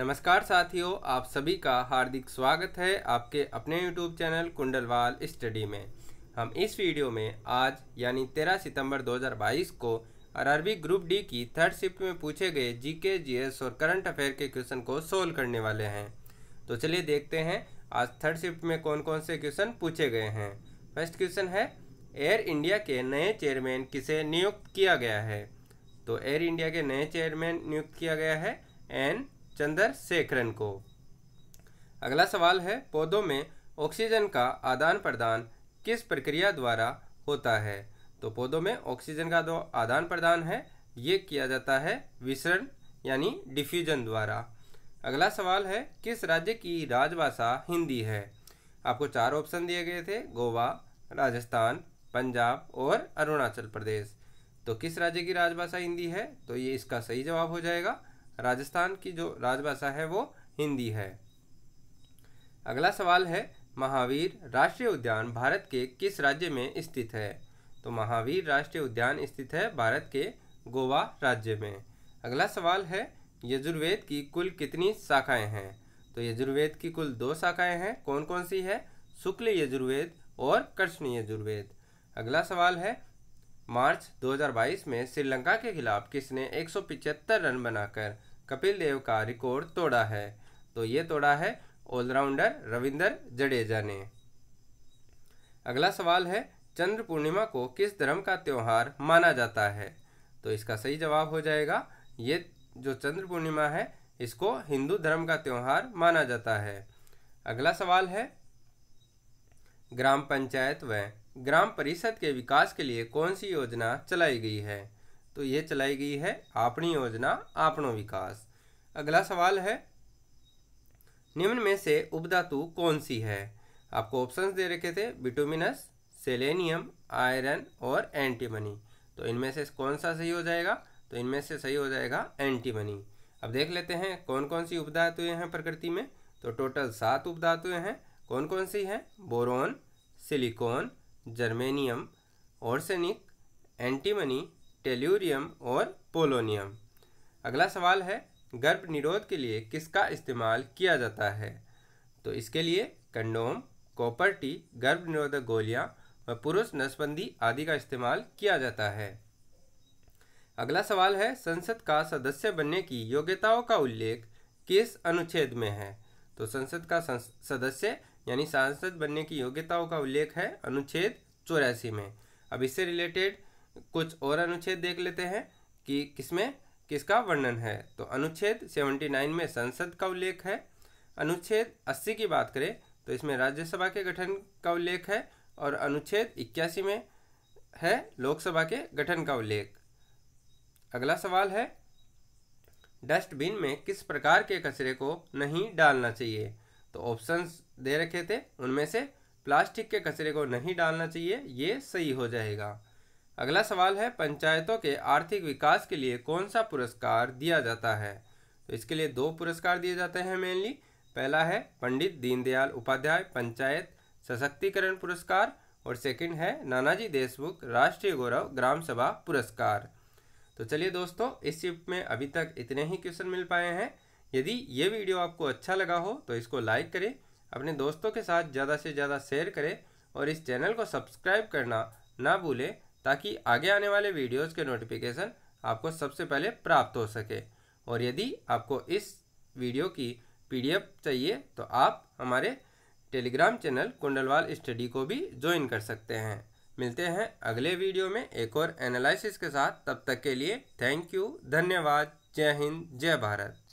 नमस्कार साथियों आप सभी का हार्दिक स्वागत है आपके अपने यूट्यूब चैनल कुंडलवाल स्टडी में हम इस वीडियो में आज यानी 13 सितंबर 2022 को अरबी ग्रुप डी की थर्ड शिफ्ट में पूछे गए जीके जीएस और करंट अफेयर के क्वेश्चन को सोल्व करने वाले हैं तो चलिए देखते हैं आज थर्ड शिफ्ट में कौन कौन से क्वेश्चन पूछे गए हैं फर्स्ट क्वेश्चन है एयर इंडिया के नए चेयरमैन किसे नियुक्त किया गया है तो एयर इंडिया के नए चेयरमैन नियुक्त किया गया है एन चंद्रशेखरन को अगला सवाल है पौधों में ऑक्सीजन का आदान प्रदान किस प्रक्रिया द्वारा होता है तो पौधों में ऑक्सीजन का जो आदान प्रदान है ये किया जाता है विसरण यानी डिफ्यूजन द्वारा अगला सवाल है किस राज्य की राजभाषा हिंदी है आपको चार ऑप्शन दिए गए थे गोवा राजस्थान पंजाब और अरुणाचल प्रदेश तो किस राज्य की राजभाषा हिंदी है तो ये इसका सही जवाब हो जाएगा राजस्थान की जो राजभाषा है वो हिंदी है अगला सवाल है महावीर राष्ट्रीय उद्यान भारत के किस राज्य में स्थित है तो महावीर राष्ट्रीय उद्यान स्थित है भारत के गोवा राज्य में अगला सवाल है यजुर्वेद की कुल कितनी शाखाएं हैं तो यजुर्वेद की कुल दो शाखाएं हैं कौन कौन सी है शुक्ल यजुर्वेद और कृष्ण यजुर्वेद अगला सवाल है मार्च 2022 में श्रीलंका के खिलाफ किसने एक रन बनाकर कपिल देव का रिकॉर्ड तोड़ा है तो ये तोड़ा है ऑलराउंडर रविंदर जडेजा ने अगला सवाल है चंद्र पूर्णिमा को किस धर्म का त्यौहार माना जाता है तो इसका सही जवाब हो जाएगा ये जो चंद्र पूर्णिमा है इसको हिंदू धर्म का त्यौहार माना जाता है अगला सवाल है ग्राम पंचायत व ग्राम परिषद के विकास के लिए कौन सी योजना चलाई गई है तो ये चलाई गई है आपनी योजना आपणो विकास अगला सवाल है निम्न में से उपधातु कौन सी है आपको ऑप्शंस दे रखे थे विटोमिनस सेलेनियम आयरन और एंटीमनी तो इनमें से कौन सा सही हो जाएगा तो इनमें से सही हो जाएगा एंटीमनी अब देख लेते हैं कौन कौन सी उपधातुएँ हैं प्रकृति में तो टोटल सात उपधातुएं हैं कौन कौन सी हैं boron silicon germanium arsenic antimony tellurium और पोलोनियम अगला सवाल है गर्भ निरोध के लिए किसका इस्तेमाल किया जाता है तो इसके लिए कंडोम कॉपर टी गर्भ निरोधक गोलियाँ और पुरुष नसबंदी आदि का इस्तेमाल किया जाता है अगला सवाल है संसद का सदस्य बनने की योग्यताओं का उल्लेख किस अनुच्छेद में है तो संसद का सदस्य यानी सांसद बनने की योग्यताओं का उल्लेख है अनुच्छेद चौरासी में अब इससे रिलेटेड कुछ और अनुच्छेद देख लेते हैं कि किसमें किसका वर्णन है तो अनुच्छेद 79 में संसद का उल्लेख है अनुच्छेद 80 की बात करें तो इसमें राज्यसभा के गठन का उल्लेख है और अनुच्छेद इक्यासी में है लोकसभा के गठन का उल्लेख अगला सवाल है डस्टबिन में किस प्रकार के कचरे को नहीं डालना चाहिए तो ऑप्शंस दे रखे थे उनमें से प्लास्टिक के कचरे को नहीं डालना चाहिए ये सही हो जाएगा अगला सवाल है पंचायतों के आर्थिक विकास के लिए कौन सा पुरस्कार दिया जाता है तो इसके लिए दो पुरस्कार दिए जाते हैं मेनली पहला है पंडित दीनदयाल उपाध्याय पंचायत सशक्तिकरण पुरस्कार और सेकंड है नानाजी देशमुख राष्ट्रीय गौरव ग्राम सभा पुरस्कार तो चलिए दोस्तों इस शिफ्ट में अभी तक इतने ही क्वेश्चन मिल पाए हैं यदि ये वीडियो आपको अच्छा लगा हो तो इसको लाइक करें अपने दोस्तों के साथ ज़्यादा से ज़्यादा शेयर करें और इस चैनल को सब्सक्राइब करना ना भूलें ताकि आगे आने वाले वीडियोज़ के नोटिफिकेशन आपको सबसे पहले प्राप्त हो सके और यदि आपको इस वीडियो की पीडीएफ चाहिए तो आप हमारे टेलीग्राम चैनल कुंडलवाल स्टडी को भी ज्वाइन कर सकते हैं मिलते हैं अगले वीडियो में एक और एनालिसिस के साथ तब तक के लिए थैंक यू धन्यवाद जय हिंद जय भारत